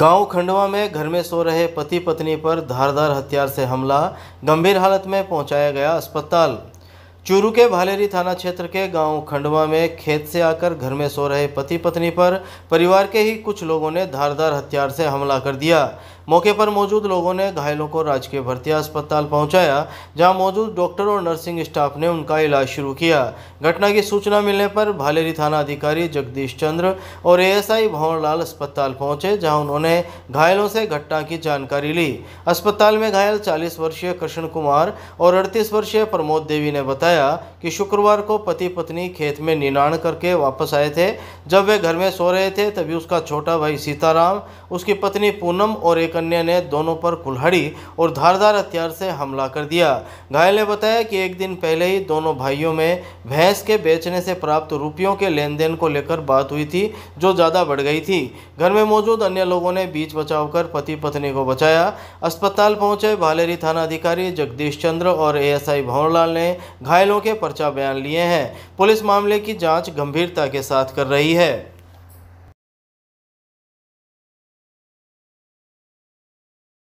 गांव खंडवा में घर में सो रहे पति पत्नी पर धारदार हथियार से हमला गंभीर हालत में पहुंचाया गया अस्पताल चूरू के भालेरी थाना क्षेत्र के गांव खंडवा में खेत से आकर घर में सो रहे पति पत्नी पर परिवार के ही कुछ लोगों ने धारदार हथियार से हमला कर दिया मौके पर मौजूद लोगों ने घायलों को राजकीय भर्ती अस्पताल पहुंचाया जहां मौजूद डॉक्टर और नर्सिंग स्टाफ ने उनका इलाज शुरू किया घटना की सूचना मिलने पर भालेरी थाना अधिकारी जगदीश चंद्र और एएसआई भंवरलाल अस्पताल पहुंचे जहां उन्होंने घायलों से घटना की जानकारी ली अस्पताल में घायल चालीस वर्षीय कृष्ण कुमार और अड़तीस वर्षीय प्रमोद देवी ने बताया कि शुक्रवार को पति पत्नी खेत में निनाण करके वापस आए थे जब वे घर में सो रहे थे तभी उसका छोटा भाई सीताराम उसकी पत्नी पूनम और एक कन्या ने दोनों पर कुल्हाड़ी और धारदार हथियार से हमला कर दिया घायल ने बताया कि एक दिन पहले ही दोनों भाइयों में भैंस के बेचने से प्राप्त रुपयों के लेन देन को लेकर बात हुई थी जो ज़्यादा बढ़ गई थी घर में मौजूद अन्य लोगों ने बीच बचाव कर पति पत्नी को बचाया अस्पताल पहुंचे भालेरी थाना अधिकारी जगदीश चंद्र और ए एस ने घायलों के पर्चा बयान लिए हैं पुलिस मामले की जांच गंभीरता के साथ कर रही है